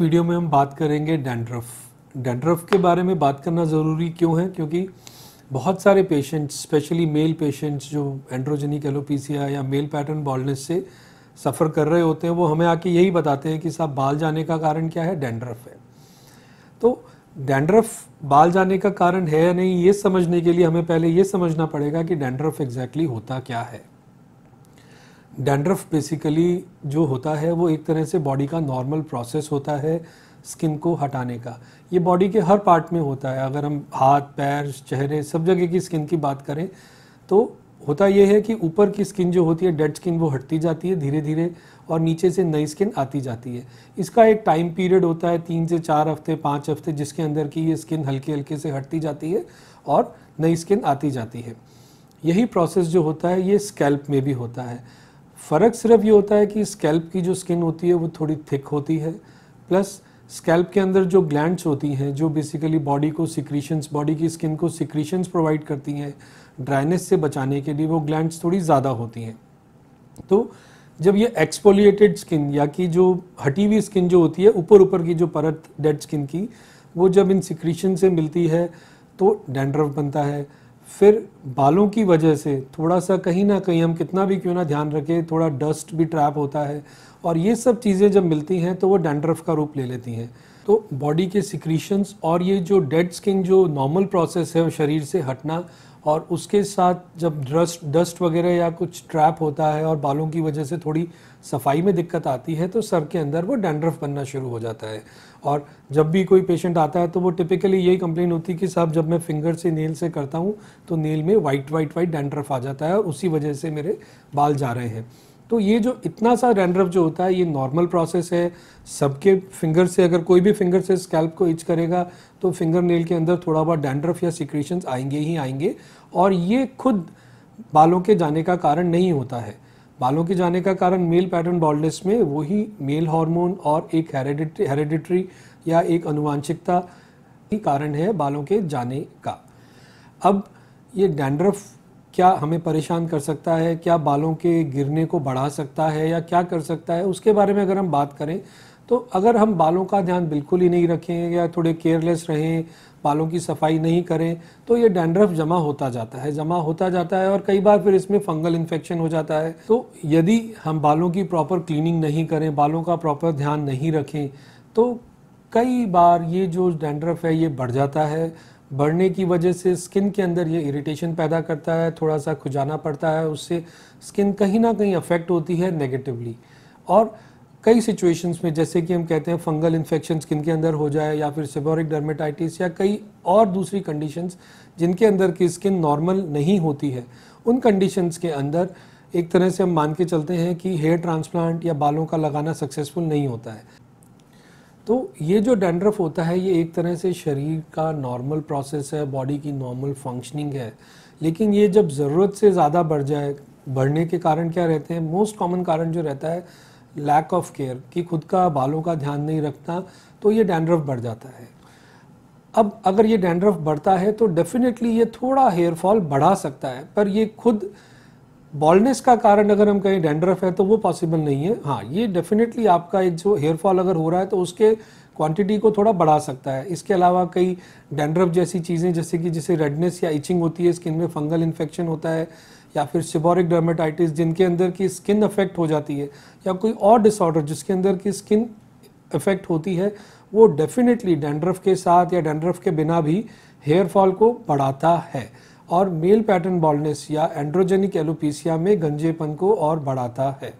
video में हम बात करेंगे डेंड्रफ डेंड्रफ के बारे में बात करना ज़रूरी क्यों है क्योंकि बहुत सारे पेशेंट्स स्पेशली मेल पेशेंट्स जो एंड्रोजेनिक एलोपीसिया या मेल पैटर्न बॉल्डनेस से सफ़र कर रहे होते हैं वो हमें आके यही बताते हैं कि साहब बाल जाने का कारण क्या है डेंड्रफ है तो डेंड्रफ बाल जाने का कारण है या नहीं ये समझने के लिए हमें पहले ये समझना पड़ेगा कि डेंड्रफ एग्जैक्टली exactly होता क्या है डैंड्रफ बेसिकली जो होता है वो एक तरह से बॉडी का नॉर्मल प्रोसेस होता है स्किन को हटाने का ये बॉडी के हर पार्ट में होता है अगर हम हाथ पैर चेहरे सब जगह की स्किन की बात करें तो होता यह है कि ऊपर की स्किन जो होती है डेड स्किन वो हटती जाती है धीरे धीरे और नीचे से नई स्किन आती जाती है इसका एक टाइम पीरियड होता है तीन से चार हफ्ते पाँच हफ्ते जिसके अंदर की ये स्किन हल्के हल्के से हटती जाती है और नई स्किन आती जाती है यही प्रोसेस जो होता है ये स्कैल्प में भी होता है फ़र्क सिर्फ ये होता है कि स्कैल्प की जो स्किन होती है वो थोड़ी थिक होती है प्लस स्कैल्प के अंदर जो ग्लैंड्स होती हैं जो बेसिकली बॉडी को सिक्रीशंस बॉडी की स्किन को सिक्रीशंस प्रोवाइड करती हैं ड्राइनेस से बचाने के लिए वो ग्लैंड्स थोड़ी ज़्यादा होती हैं तो जब ये एक्सपोलिएटेड स्किन या कि जो हटी हुई स्किन जो होती है ऊपर ऊपर की जो परत डेड स्किन की वो जब इन सिक्रीशन से मिलती है तो डेंड्रव बनता है फिर बालों की वजह से थोड़ा सा कहीं ना कहीं हम कितना भी क्यों ना ध्यान रखें थोड़ा डस्ट भी ट्रैप होता है और ये सब चीज़ें जब मिलती हैं तो वो डैंड्रफ का रूप ले लेती हैं तो बॉडी के सिक्रीशंस और ये जो डेड स्किन जो नॉर्मल प्रोसेस है शरीर से हटना और उसके साथ जब डस्ट डस्ट वगैरह या कुछ ट्रैप होता है और बालों की वजह से थोड़ी सफाई में दिक्कत आती है तो सर के अंदर वो डैंड्रफ बनना शुरू हो जाता है और जब भी कोई पेशेंट आता है तो वो टिपिकली यही कंप्लेन होती है कि साहब जब मैं फिंगर से नेल से करता हूँ तो नेल में वाइट वाइट वाइट डैंड्रफ आ जाता है और उसी वजह से मेरे बाल जा रहे हैं तो ये जो इतना सा डेंड्रफ जो होता है ये नॉर्मल प्रोसेस है सबके फिंगर से अगर कोई भी फिंगर से स्कैल्प को इच करेगा तो फिंगर नेल के अंदर थोड़ा बहुत डैंड्रफ या सिक्रेशन आएंगे ही आएंगे और ये खुद बालों के जाने का कारण नहीं होता है बालों के जाने का कारण मेल पैटर्न बॉल्डनेस में वही मेल हार्मोन और एक हेरेडिट्री या एक अनुवांशिकता ही कारण है बालों के जाने का अब ये डैंड्रफ क्या हमें परेशान कर सकता है क्या बालों के गिरने को बढ़ा सकता है या क्या कर सकता है उसके बारे में अगर हम बात करें तो अगर हम बालों का ध्यान बिल्कुल ही नहीं रखें या थोड़े केयरलेस रहें बालों की सफाई नहीं करें तो ये डैंड्रफ जमा होता जाता है जमा होता जाता है और कई बार फिर इसमें फंगल इन्फेक्शन हो जाता है तो यदि हम बालों की प्रॉपर क्लीनिंग नहीं करें बालों का प्रॉपर ध्यान नहीं रखें तो कई बार ये जो डैंड्रफ है ये बढ़ जाता है बढ़ने की वजह से स्किन के अंदर ये इरिटेशन पैदा करता है थोड़ा सा खुजाना पड़ता है उससे स्किन कहीं ना कहीं अफेक्ट होती है नेगेटिवली और कई सिचुएशंस में जैसे कि हम कहते हैं फंगल इन्फेक्शन स्किन के अंदर हो जाए या फिर सेबोरिक डर्मेटाइटिस या कई और दूसरी कंडीशंस जिनके अंदर की स्किन नॉर्मल नहीं होती है उन कंडीशंस के अंदर एक तरह से हम मान के चलते हैं कि हेयर ट्रांसप्लांट या बालों का लगाना सक्सेसफुल नहीं होता है तो ये जो डेंड्रफ होता है ये एक तरह से शरीर का नॉर्मल प्रोसेस है बॉडी की नॉर्मल फंक्शनिंग है लेकिन ये जब ज़रूरत से ज़्यादा बढ़ जाए बढ़ने के कारण क्या रहते हैं मोस्ट कॉमन कारण जो रहता है लैक ऑफ केयर कि खुद का बालों का ध्यान नहीं रखना तो ये डैंड्रफ बढ़ जाता है अब अगर ये डैंड्रफ बढ़ता है तो डेफिनेटली ये थोड़ा हेयर फॉल बढ़ा सकता है पर ये खुद बॉल्डनेस का कारण अगर हम कहें डेंड्रफ है तो वो पॉसिबल नहीं है हाँ ये डेफिनेटली आपका एक जो हेयर फॉल अगर हो रहा है तो उसके क्वांटिटी को थोड़ा बढ़ा सकता है इसके अलावा कई डेंड्रफ जैसी चीज़ें जैसे कि जैसे रेडनेस या इचिंग होती है स्किन में फंगल इन्फेक्शन होता है या फिर सिबोरिक डर्मेटाइटिस जिनके अंदर की स्किन अफेक्ट हो जाती है या कोई और डिसऑर्डर जिसके अंदर की स्किन इफेक्ट होती है वो डेफिनेटली डेंड्रफ के साथ या डेंड्रफ के बिना भी हेयर फॉल को बढ़ाता है और मेल पैटर्न बॉल्डनेस या एंड्रोजेनिक एलोपीसिया में गंजेपन को और बढ़ाता है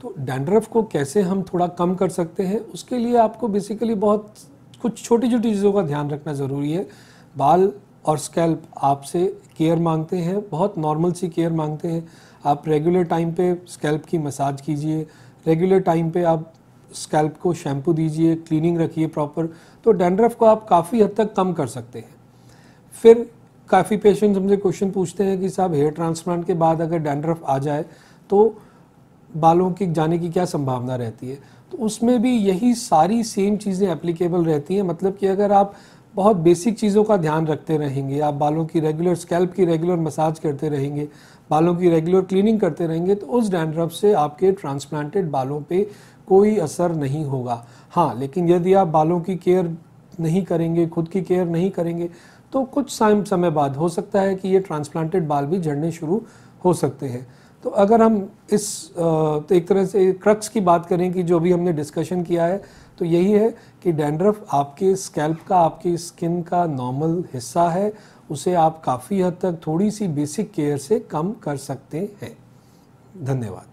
तो डैंड्रफ को कैसे हम थोड़ा कम कर सकते हैं उसके लिए आपको बेसिकली बहुत कुछ छोटी छोटी चीज़ों का ध्यान रखना ज़रूरी है बाल और स्कैल्प आपसे केयर मांगते हैं बहुत नॉर्मल सी केयर मांगते हैं आप रेगुलर टाइम पे स्कैल्प की मसाज कीजिए रेगुलर टाइम पे आप स्कैल्प को शैम्पू दीजिए क्लीनिंग रखिए प्रॉपर तो डैंड्रफ को आप काफ़ी हद तक कम कर सकते हैं फिर काफ़ी पेशेंट हमसे क्वेश्चन पूछते हैं कि साहब हेयर ट्रांसप्लांट के बाद अगर डैंड्रफ आ जाए तो बालों की जाने की क्या संभावना रहती है तो उसमें भी यही सारी सेम चीज़ें एप्लीकेबल रहती हैं मतलब कि अगर आप बहुत बेसिक चीज़ों का ध्यान रखते रहेंगे आप बालों की रेगुलर स्कैल्प की रेगुलर मसाज करते रहेंगे बालों की रेगुलर क्लीनिंग करते रहेंगे तो उस डैंड्रफ से आपके ट्रांसप्लांटेड बालों पे कोई असर नहीं होगा हाँ लेकिन यदि आप बालों की केयर नहीं करेंगे खुद की केयर नहीं करेंगे तो कुछ समय बाद हो सकता है कि ये ट्रांसप्लांटेड बाल भी झड़ने शुरू हो सकते हैं तो अगर हम इस तो एक तरह से क्रक्स की बात करें कि जो भी हमने डिस्कशन किया है तो यही है कि डैंड्रफ आपके स्कैल्प का आपकी स्किन का नॉर्मल हिस्सा है उसे आप काफ़ी हद तक थोड़ी सी बेसिक केयर से कम कर सकते हैं धन्यवाद